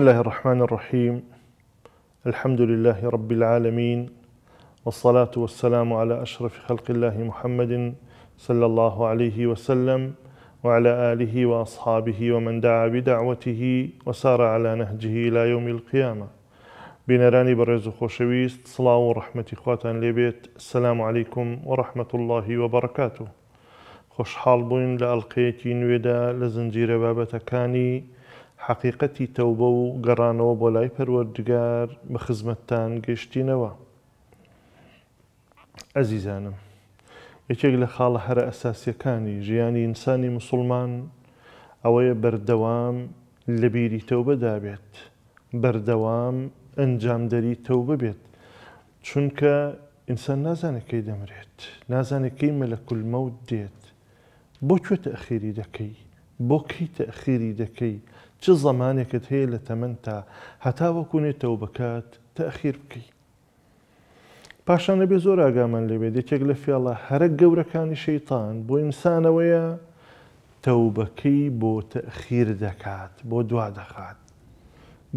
بسم الله الرحمن الرحيم الحمد لله رب العالمين والصلاة والسلام على أشرف خلق الله محمد صلى الله عليه وسلم وعلى آله وأصحابه ومن دعا بدعوته وسار على نهجه إلى يوم القيامة بنراني برز خوشويس صلاة ورحمة إخواتان لبيت السلام عليكم ورحمة الله وبركاته خوش حال بوين لألقيتي نويدا لزنجير بابتكاني حقیقەتی تەوبە و گەڕانەوە بۆ لای پەروەردگار بە خزمەتتان گەشتینەوە ئەزیزانم یەکێک لە خاڵە هەرە ئەساسیەکانی ژیانی ئینسانی مسلمان ئەوەیە بەردەوام لە بیری تەوبە دابێت بەردەوام ئەنجامدەری تەوبە بێت چونکە ئینسان نازانەکەی دەمرێت نازانەکەی مەلەکول مەوت دێت بۆ کوێتە ئەخێری دەکەی بۆ کەی تەخیری دەکەی چ زەمانێکت هەیە لە تەمەند تا هەتا وەکوونێتەوە بکات تەخیر بکەی. پاشانە بێ زۆر ئاگامان لەوێ دێکێک لە فیاڵە هەرە گەورەکانی شەیتان بۆ ئینسانەوەیە تەوبەکەی بۆ تەخیر دەکات بۆ دوا دەخات.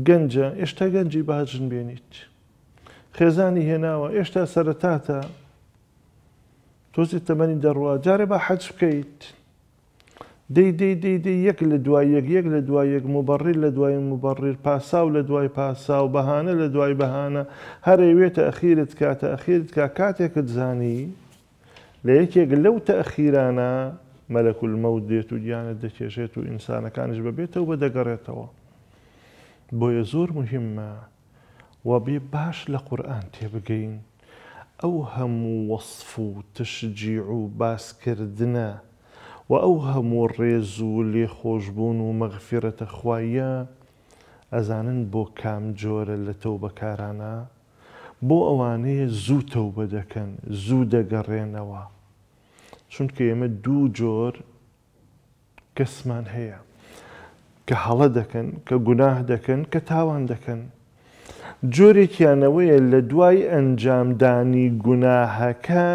گەنجە ئێشتا گەنجی باجن بێنیت. خێزانی هێناوە ئێشتا سەرەتاتە تۆزی تەمەنی دەڕوە جارێ بە حەج بکەیت. دەی دەی دەی دەی یەک لە دوای یەک یەک لە دوای یەک مبڕیر لە دوای مبڕیر پاساو لە دوای پاسا و بەهانە لە دوای بەهانە هەرەوێتە ئەخیرت کاتە ئەخیرت کا کاتێکت زانی لە یەکێک لەو تەخیرانە مەلەکول مەوت دێت و گیانە دەکێشێت و ئینسانەکانش ببێتەوە بە دەگەڕێتەوە بۆیە زۆر مهمە و بێ باش لە قورآن تێبگەین ئەو هەموو وەصف و تشجیع و باسکردنە و ئەو هەموو ڕێز و لێ خۆشببوون و مەغفرەتە خوایە ئەزانن بۆ کام جۆرە لە تەو بەکارانە بۆ ئەوانەیە زوو تەو بە دەکەن زوو دەگەڕێنەوە چونکە ئێمە دوو جۆر کەسمان هەیە کە هەڵە دەکەن کە گوناه دەکەن کە تاوان دەکەن جۆرێکیانەوەیە لە دوای ئەنجامدانی گوناهەکە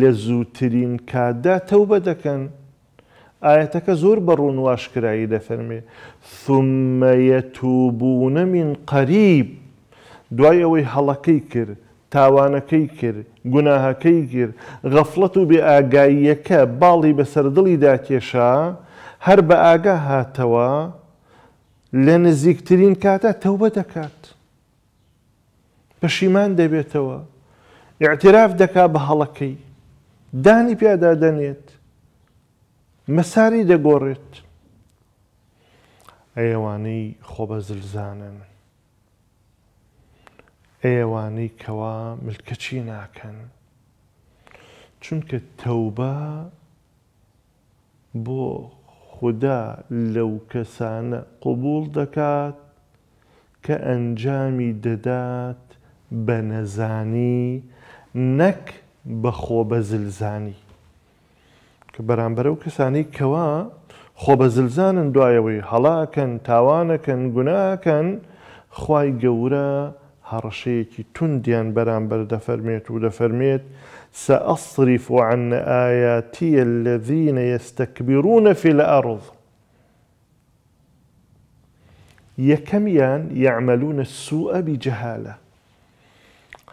لە زووترین کادا تەوبە دەکەن ئاەتەکە زۆر بە ڕوونواشکرایی دەفەرمێ ثمەیە تووبوونە من قەریب دوای ئەوەی هەڵەکەی کرد تاوانەکەی کرد گوناهەکەی گرت غەفلەت و بێ ئاگاییەکە باڵی بەسەردڵی داکێشا هەر بە ئاگا هاتەوە لە نزیکترین کاتە تەوبە دەکات پەشیمان دەبێتەوە اعتراف دەکا بە هەڵەکەی دانی پیادا دەنێت مەساری دەگۆڕێت ئەیەوانەی خۆبە زلزانن ئێوانەی کەوا ملکەچی ناکەن چونکە تەوبە بۆ خوددا لەو کەسانە قوبول دەکات کە ئەنجامی دەدات بە نەزانی نەک بە خۆبە زلزانی کە بەرامبەر و کەسانی کەوا خۆ بە زلزانن دوایەوەی هەڵاکەن تاوانەکەن گوناکەن خی گەورە هەڕەشەیەکی بران بەرامبەر دەفەرمێت و دەفەرمێت سأصرف عن آياتي الذين يستكبرون في الأرض يكميان يعملون السوء بجهالة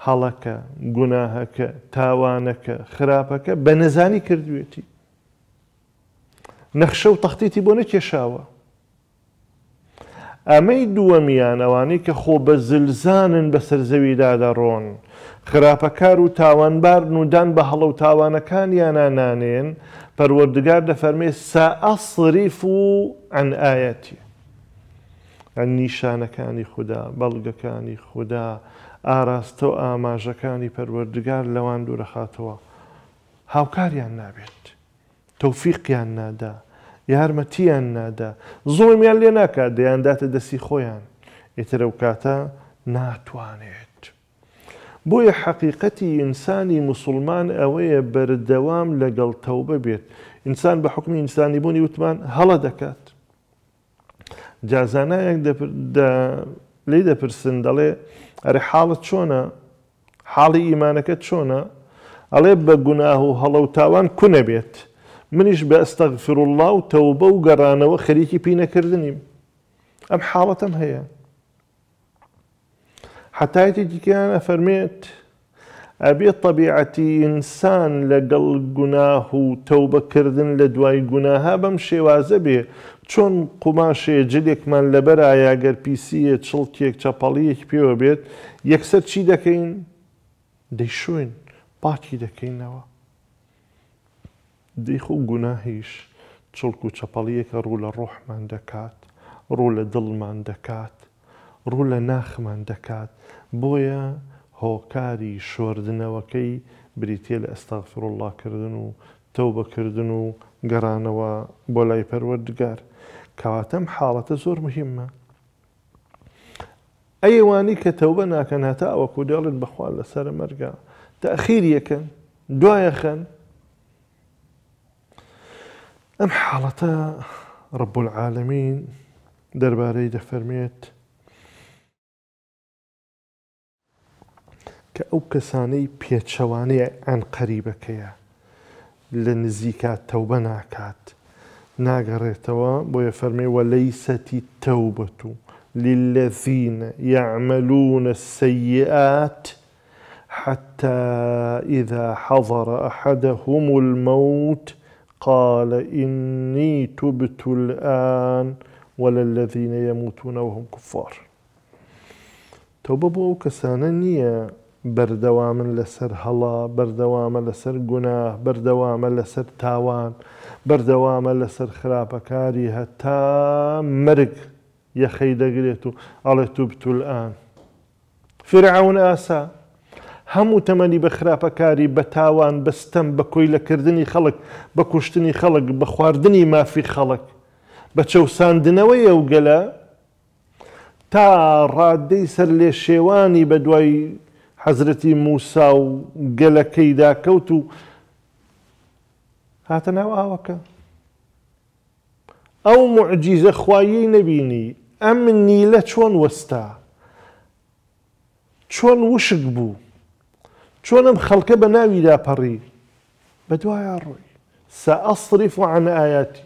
هەڵەکە گوناهەکە تاوانك خرابك بنزاني كردويتي نەخشە و تەختیتی بۆ نەکێشاوە. ئەمەی دووەمیان ئەوانەی کە خۆ بە زلزانن بەسەر زەویدا دەڕۆن. خراپەکار و تاوانبار نودان بە هەڵە و تاوانەکانیانە نانێن پەروەردگار دەفەرمێ سەعسریف و ئەنئەتی. ئەن نیشانەکانی خوددا بەڵگەکانی خوددا ئاراستە و ئاماژەکانی پەروەردگار لەوان دوورەخاتەوە. هاوکاریان نابێت. تەوفیقیان نادا یارمەتیان نادا زۆمیان لێ ناکات دەیانداتە دەستی خۆیان ئێتر ئەو کاتە ناتوانێت بۆیە حەقیقەتی ئینسانی مسلمان ئەوەیە بەردەوام لەگەڵ تەوبە بێت ئینسان بە حکمی ئینسانی بوونی وتمان هەڵە دەکات جازانایەک لێ دەپرسن دەڵێ ئەرێ حاڵت چۆنە حاڵی ئیمانەکە چۆنە ئەڵێ بە گوناه و هەڵە و تاوان کونە بێت منیش بە ئەستەغفر الله و تەوبە و گەڕانەوە خەریکی پینەکردنیم ئەم حاڵەتم هەیە حتایەتی دیکەیان ئەفەرمێت ئەبێت طبیعەتی ئینسان لەگەڵ گوناه و تەوبەکردن لە دوای گوناها بەم شێوازە بێ چۆن قوماشێ جلێکمان لەبەرایە گەر پیسیە چڵکێک چەپەڵیەک پێوە بێت یەکسەر چی دەکەین دەیشوین پاکی دەکەینەوە دەیخۆ گوناهیش چڵک و چەپەڵیەکە ڕوو لە ڕۆحمان دەکات ڕوو لە دڵمان دەکات ڕوو لە ناخمان دەکات بۆیە هۆکاری شوردنەوەکەی بریتە لە ئەستاغفر اللهکردن و تەو بەکردن و گەرانەوە بۆ لای پەروەردگار کەواتەم حاڵەتە زۆر مهمە ئەیوانی کە تەوبە ناکەن هەتا ئەوە کوداڵت بەخوا لەسرە مەرگا تاخیر یەکەن دوایەخەن ئەم حاڵەتە رب العالمين دەربارەی دفرميت کە ئەو بيتشواني عن قريبك يا لە نزیکە توبة ناكات ناگەڕێتەوە بۆیە فەرمی وەلەیسەتی تەوبەت للذين يعملون السيئات حتى إذا حضر أحدهم الموت قال إني تبت الآن ولا الذين يموتون وهم كفار توبة بو كسانا نية بەردەوامن لەسەر هەڵا لسر لەسەر گوناه بەردەوامە لسر تاوان لسر خرابة كاريها تا مرق يا خيدا قريتو على تبت الآن فرعون ئاسا هەموو تەمەنی بە خراپەکاری بە تاوان بەستەم بە کۆی لەکردنی خەڵک بە کوشتنی خەڵک بە خواردنی مافی خەڵک بە چەساندنەوەی ئەو گەلە تا ڕادەی سەر لێ شێوانی بە دوای حەزرەتی موسا و گەلەکەیدا کەوت و هاتە ناو ئاوەکە ئەو معجیزە خوایی نەبینی ئەم نیلە چۆن وەستا چۆن وشک بوو چۆنم خەڵکە بناوي لا بري بە يا روي سأصرف عن آياتي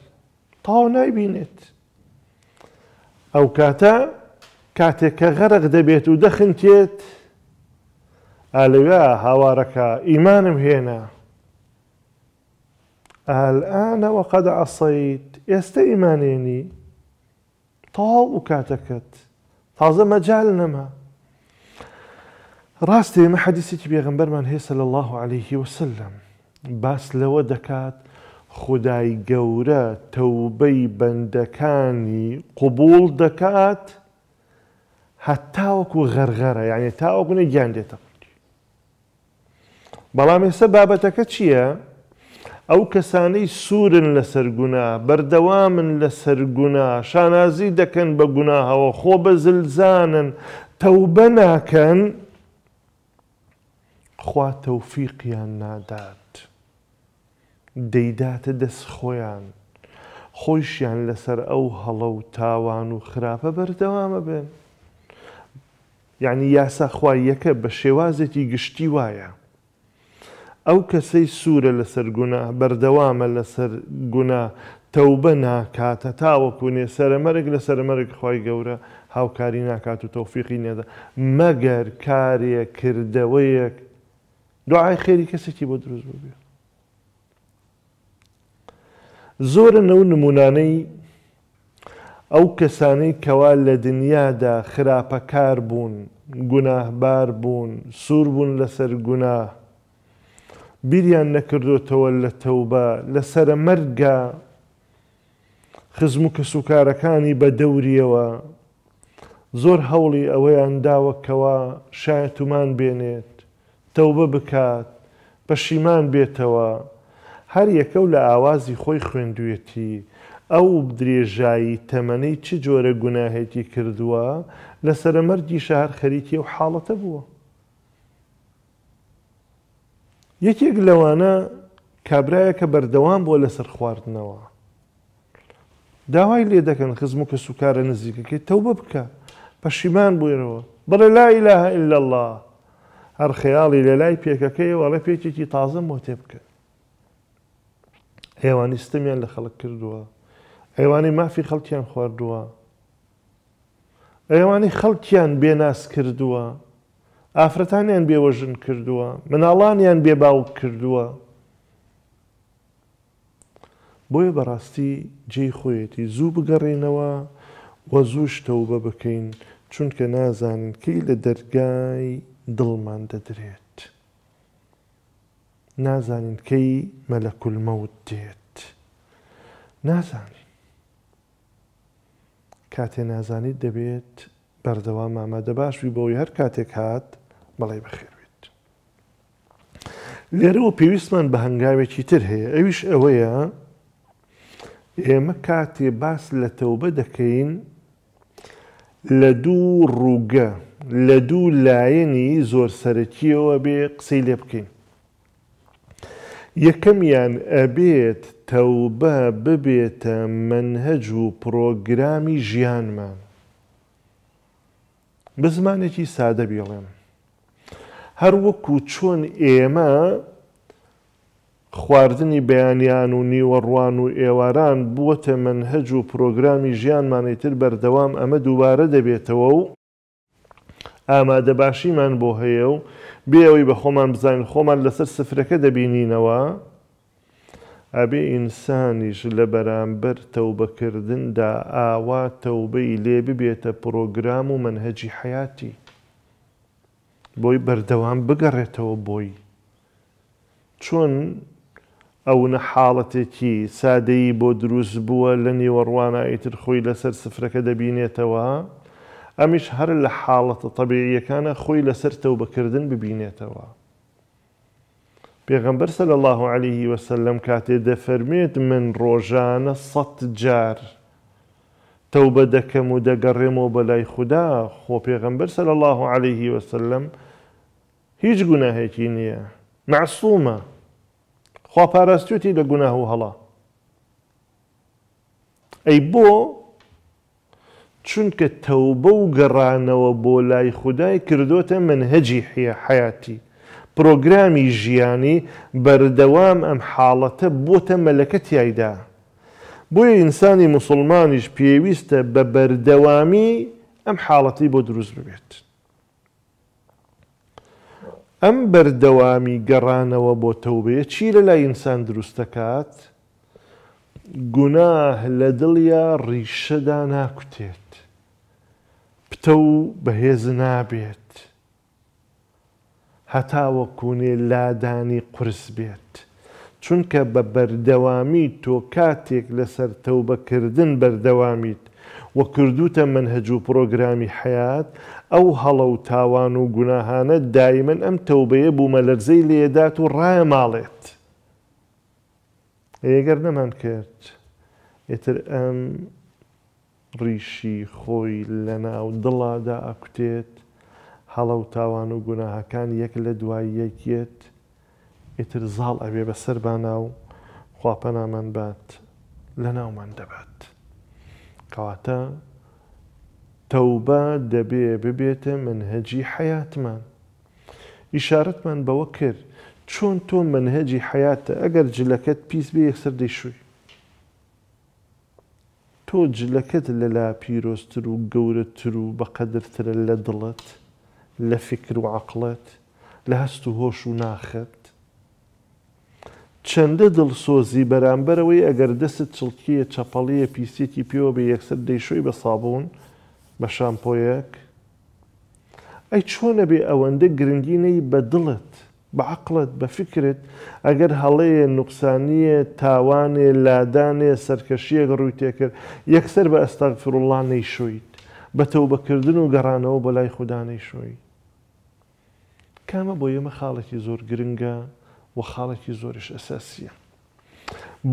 طاو نایبینێت أو كاتا كاتك غرق غەرق دەبێت و قال يا هاوارەکە ايمان هێنا ئالانە وەقەدە ئەسەیت ئێستا ئیمانێنی تاو و کاتەکەت تازە مەجال ڕاستی ئمە حەدیسێکی بێغمبەرمان هەیە سەل الله عليه وسلم باس لەوە دەکات خدای گەورە تەوبەی بەندەکانی قوبول دەکات هەتاوەکو غەرغەرە یعنی تاوەگونە گیان دێتە بەڵام ێستا بابەتەکە چییە؟ ئەو کەسانەی سوورن لەسەر گونا بەردەوامن لەسەر گونا شانازی دەکەن بە گوناهەوە خۆ بە زلزانن تەوبە ناکەن خوا تەوفیقیان نادات دەیداتە دەست خۆیان خۆشیان لەسەر ئەو هەڵە و تاوان و خراپە بەردەوامە بن یعنی یاساخوای یەکە بە شێوازێکی گشتی وایە ئەو کەسەی سوورە لەسەر گونا بەردەوامە لەسەر گونا تەوبە ناکاتە تاوەکوونێ سەرمەرگ لە سەرمەرگ خی گەورە هاوکاری ناکات و تەوفیقی نێدا مەگەر کارێک کردەوەیەک دوعای خێری کەسێکی بۆ دروست ببێ زۆرە نەو نمونانەی ئەو کەسانەی کەوا لە دنیادا خراپەکار بوون گوناهبار بوون سوور بوون لەسەر گونا بیریان نەکردوتەوە لە تەوبە لەسرە مەرگە خزم و کە سوکارەکانی بە دەوریەوە زۆر هەوڵی ئەوەیان داوەکەوە شایەتمان بێنێت تەوبە بکات پەشیمان بێتەوە هەر یەکەو لە ئاوازی خۆی خوێندوێتی ئەو درێژایی تەمەەی چ جۆرە گوناهێتی کردووە لە سەرمەرگی شار خەریکی و حاڵەتە بووە یەکێک لەوانە کابرایە کە بەردەوام بۆ لەسەر خواردنەوە داوای لێ دەکەن خزم و کە سوکارە نزیکەکەی تەوبە بکە پەشیمان بوویرەوە بڵێ لا ئیلاها إلا الله هەر خەیاڵی لە لای پێکەکەی وەڵە پێکێکی تازم بۆ تێ بکە ئێوانی ستمیان لە خەڵک کردووە ئەیوانی مافی خەڵکیان خواردووە ئەیوانی خەڵکیان بێناس کردووە ئافرەتانیان بێوەژن کردووە مناڵانیان بێباوک کردووە بۆیە بەڕاستی جێی خۆیەتی زوو بگەڕینەوە وە زوو شتەوبە بکەین چونکە نازانن کەی لە دەرگای دڵمان دەدرێت نازانین کەی مەلەکولمەوت دێت نازانین کاتێ نازانیت دەبێت بەردەوام ئامادە باشوی بۆی هەر کاتێک هات بەڵێ بەخێوێت لێرەوە پێویستمان بە هەنگاوێکی تر هەیە ئەویش ئەوەیە ئێمە کاتێ باس لە تەوبە دەکەین لە دوو ڕووگە لە دوو لایەنی زۆر سەرەکیەوە بێ قسەی لێ بکەین. یەکەمیان ئەبێت تەوبە ببێتە منهەج و پرۆگرامی ژیانمان. بە زمانێکی سادە بیڵێم. هەر وەکو چۆن ئێمە خواردنی بەیانیان و نیوەڕوان و ئێواران بووەتە منهەج و پرۆگرامی ژیانمانێتتر بەردەوام ئەمە دووبارە دەبێتەوە و ئامادە باشیمان بۆ هەیە و بێەوەی بە خۆمان بزانین خۆمان لەسەر سفرەکە دەبینینەوە ئەبێ ئینسانیش لە بەرامبەر تەوبەکردندا ئاوا تەوبەی لێ ببێتە پرۆگرام و منهەجی حیاتی بۆی بەردەوام بگەڕێتەوە بۆی چۆن ئەوە حاڵەتێکی سادەیی بۆ دروست بووە لە نیوەڕوانە ئیتر خۆی لەسەر سفرەکە دەبینێتەوە ئەمیش هەر طبيعيه كان تەبیعیەکانە لسرته وبكردن بەکردن ببینێتەوە. پێغەمبەر صلى الله عليه وسلم کاتێ دەفەرمێت من ڕۆژانە سەد جار توبه دەکەم و دەگەڕێمەوە بەلای خوددا خۆ پێغەمبەر الله عليه وسلم هیچ گوناهێکی نییە معصومة خوا پاراستوتی لە گوناه و هەڵا چونکە تەوبە و گەڕانەوە بۆ لای خودای کردوتە منهەجی حیاتی پرۆگرامی ژیانی بەردەوام ئەم حاڵەتە بۆتە مەلەکە تایدا بۆیە ئینسانی مسلمانیش پێویستە بە بەردەوامی ئەم حاڵەتی بۆ دروست ببێت ئەم بەردەوامی گەڕانەوە بۆ تەوبێ چی لە لای ئینسان دروستەکات؟ گوناه لە دڵیا ڕیشەدا ناکوتێت پتە و بەهێز نابێت هەتاوە کوونێ لادانی قرس بێت چونکە بە بەردەوامی تۆ کاتێک لەسەر تەوبەکردن بەردەوامیت وە کردوتە منهج و پرۆگرامی حیات ئەو هەڵە و تاوان و گوناهانە دایمەن ئەم تەوبەیە بوومە لەرزەی لێدات و ڕایە ماڵێت. ئەگەر نەمان کرد ئێتر ئەم ڕیشی خۆی لە ناو دڵادا ئەکوتێت هەڵە و تاوان و گوناهەکان یەک لە دوای یەکێت ئێتر زاڵ ئەوێ بەسەر باناو خواپەنامان بات لە ناومان دەبات. کەواتە تەوبە دەبێ ببێتە منهەجی حیاتمان. ئیشارەتمان بەوە کرد چۆن تۆ منهجی حیاتە ئەگەر جلەکەت پیس بێ یەکسەر دەیشوی تۆ جلەکەت لە لا پیرۆستتر و گەورەتر و بەقەدرترە لە دڵت لە فکر و عقلەت لە هەست و هۆش و ناخەت چەندە دڵسۆزی بەرامبەرەوەی ئەگەر دەست چڵکیە چەپەڵیە پیسێکی پێوە بە یەکسەر دەیشۆی بە سابوون بە شامپۆیەک ئەی چۆنە بێ ئەوەندە گرنگینەی بە دڵت بەعقلت بە فکرت ئەگەر هەڵەیە نوقسانیە تاوانێ لادانێ سەرکەشیەک ڕووی تێکرد یەکسەر بە ئەستاغفر الله نەیشویت بەتەو بەکردن و گەڕانەوە بە لای خوددانەی شوی کامە بۆ ئێمە خاڵێکی زۆر گرنگە و خاڵێکی زۆریش ئەساسیە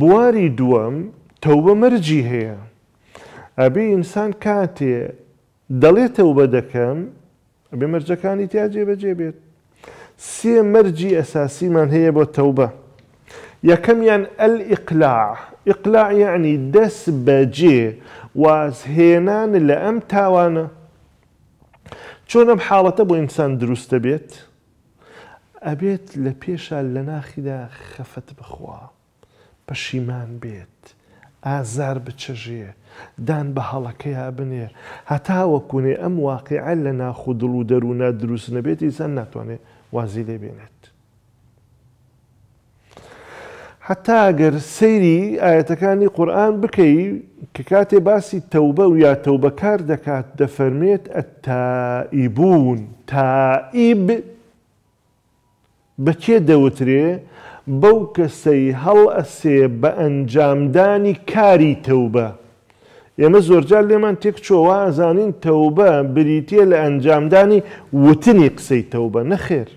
بواری دووەم تەوبە مەرجی هەیە ئەبێ ئینسان کاتێ دەڵێتەوە بە دەکەم ئەبێ مەرجەکانی تیا جێبەجێ بێت سێ مەرجی ئەساسیمان هەیە بۆ تەوبە یەکەمیان ئەل ئیقلاع ئیقلاع یعنی دەست بەجێ وازهێنان لە ئەم تاوانە چۆن ئەم حاڵەتە بۆ ئینسان دروستە بێت ئەبێت لە پێشە لە ناخیدا خەفەت بخوا پەشیمان بێت ئازار بچەژێ دان بە هەڵەکەیا بنێ هەتاوەکوێ ئەم واقعە لە ناخودڵ و دەرونا دروست نەبێت ئیسان ناتوانێت وازی لێ بێنێت. حتا گەر سەیری ئاەتەکانی قورآن بکەی کە کاتێ باسی تەوبە و یا تەوبەکار دەکات دەفەرمێت ئەتائیبوون تائیب بەچێ دەوترێ بەو کەسەی هەڵ ئەسێ بە ئەنجامدانی کاری تەوبە. ئێمە زۆرجار لێمان تێک چۆوە ئازانین تەوبە بریتە لە ئەنجامدانی وتنی قسەی تەوبە نەخێر.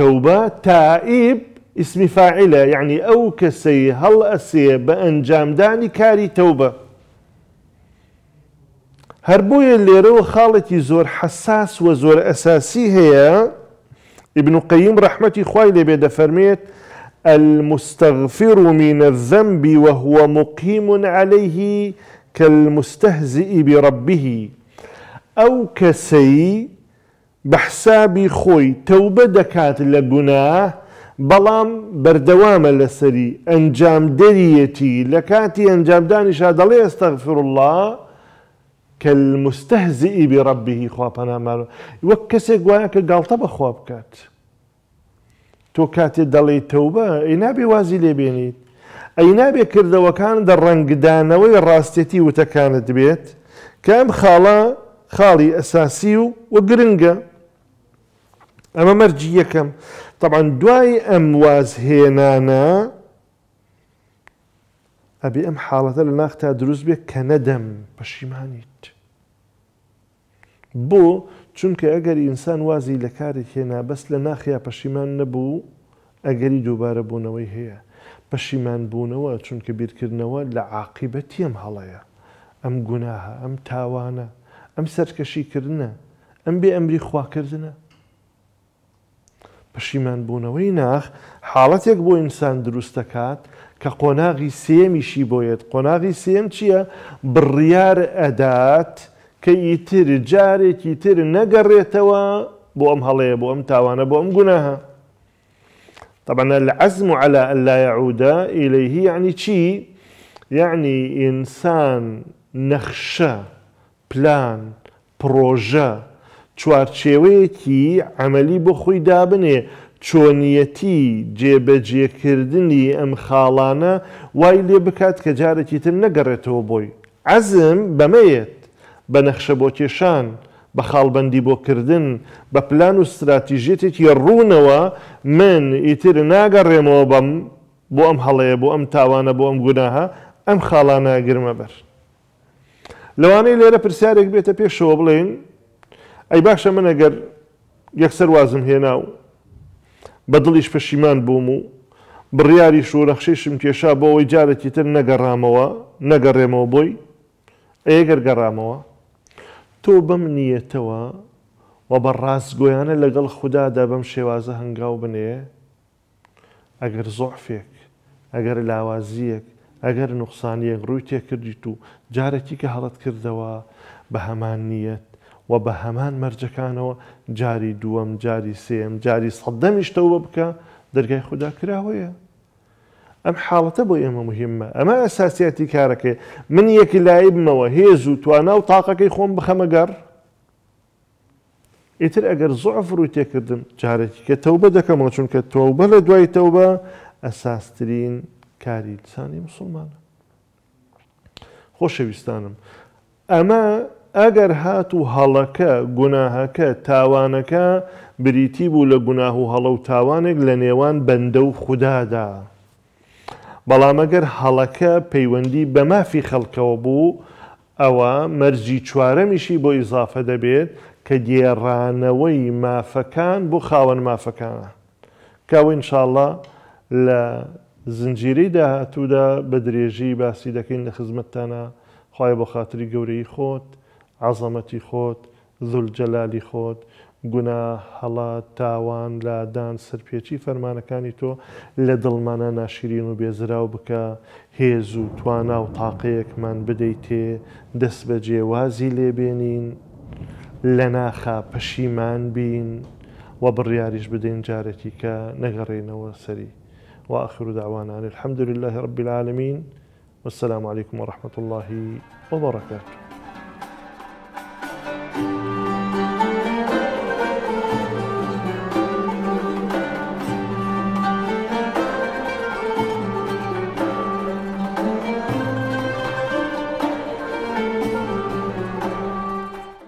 توبة تائب اسم فاعلة يعني أو كسي هل أسي بأنجام داني كاري توبة اللي رو خالتي زور حساس وزور أساسي هي ابن قيم رحمتي اللي بيدا فرميت المستغفر من الذنب وهو مقيم عليه كالمستهزئ بربه أو كسي بە حسابی خۆی تەوبە دەکات لە گونا بەڵام بەردەوامە لەسەری ئەنجام دەریەتی لە کاتی ئەنجامدانی شادەڵێ ئێستەغفر الله کە مستەهزی بی ڕبیهی خواپەنامەرە وەک کەسێک گوایە کە گاڵتە بەخوا بکات تۆ کاتێ دەڵێ تەوبە ئەینابێ وازی لێبێنیت ئەینابێ کردەوەکان دە ڕنگدانەوەی ڕاستێتی وتەکانت بێت کە ئەم خاڵە خاڵی ئەساسی و وە گرنگە ئەمە مەرجی یەکەم طبعا دوای ئەم وازهێنانە ئەبێ ئەم حاڵەتە لە ناختا دروست بێ کە نەدەم پەشیمانیت بۆ چونکە ئەگەری ئینسان وازی لە کارێک هێنا بەس لە ناخیا پەشیمان نەبوو ئەگەری دووبارە بوونەوەی هەیە پەشیمان بوونەوە چونکە بیرکردنەوە لە عاقیبەتی ئەم هەڵەیە ئەم گوناها ئەم تاوانە ئەم سەرکەشیکردە ئەم بێ ئەمری خواکردنە پشیمان بوونەوەی ناخ حاڵەتێک بۆ ئینسان دروست دەکات کە قۆناغی سێمیشی بۆیت قۆناغی سێم چییە بڕیار ئەدات کە ئیتر جارێکی تر نەگەڕێتەوە بۆ ئەم هەڵەیە بۆ ئەم تاوانە بۆ ئەم گوناها طبعا العزم على أن لا يعود إليه يعني شيء يعني إنسان نخشى بلان بروجه چوارچێوەیەکی ئەمەلی بۆ خۆی دابنێ چۆنیەتی جێبەجێکردنی ئەم خاڵانە وای لێ بکات کە جارێکی تر نەگەڕێتەوە بۆی عزم بەمەیەت بە نەخشە بۆ کێشان بە خاڵبندی بۆکردن بە پلان و استراتیژێتێکی ڕوونەوە من ئیتر ناگەڕێمەوە بەم بۆ ئەم هەڵەیە بۆ ئەم تاوانە بۆ ئەم گوناها ئەم خاڵانە گرمە بەر لەوانەی لێرە پرسیارێک بێتە پێشەوە بڵێن ئەی باشە من ئەگەر یەکسەر وازم هێنا و بە دڵیش پەشیمان بووم و بڕیاری شوورەخشیشم کێشا بۆ ئەوی جارێکی تر نەگەڕامەوە نەگەڕێمەوە بۆی ئەگەر گەڕامەوە تۆ بەم نیەتەوە و بە ڕاستگۆیانە لەگەڵ خوددادا بەم شێوازە هەنگاو بنێ ئەگەر زۆعفێک ئەگەر لاوازیەک ئەگەر نوقسانیەک ڕووی تێکردیت و جارێکی کە هەڵت کردەوە بە هەمان نیەت و بە هەمان مەرجەکانەوە جاری دووەم جاری سێم جاری سەدەمیشتەوە بکە دەرگای خوددا کراوەیە ئەم حاڵەتە بۆ ئێمە مهمە ئەمە ئەساسیەتی کارەکەی من یەکی لای بمەوە هێز و توانە و تااقەکەی خۆم بخەمەگەڕ ئیتر ئەگەر زۆعف ڕووی تێکردم جارێکی کە تەوبە دەکەمەوە چونکە تۆوبە لە دوای تەوبە ئەساسترین کاری لسانی مسلمانە خۆشەویستانم ئەمە ئەگەر هات و هەڵەکە گوناهەکە تاوانەکە بریتی بوو لە گوناه و هەڵە و تاوانێک لە نێوان بەندە و خوددادا. بەڵامەگەر هەڵەکە پەیوەندی بە مافی خەڵکەوە بوو ئەوە مەرجی چوارەمیشی بۆ ئیزافە دەبێت کە گێڕانەوەی مافەکان بۆ خاوەن مافەکانە کەوە انشاءله لە زنجیری داهاتوودا بە درێژی باسی دەکەین لە خزمەتتانە خی بۆ خااتری گەورەی خۆت عزەمەتی خۆت زول جەلالی خۆت گونا هەڵا تاوان لادان سەرپێکی فەرمانەکانی تۆ لە دڵمانە ناشرین و بێزراو بکە هێز و توانە و تاقەیەکمان بدەیتێ دەست بە جێوازی لێبێنین لە ناخا پەشیمان بین و بڕیاریش بدەین جارێکی کە نەگەڕێنەوە سەری وآخر دعوانا الحمد لله رب العالمين والسلام عليكم ورحمة الله وبركاته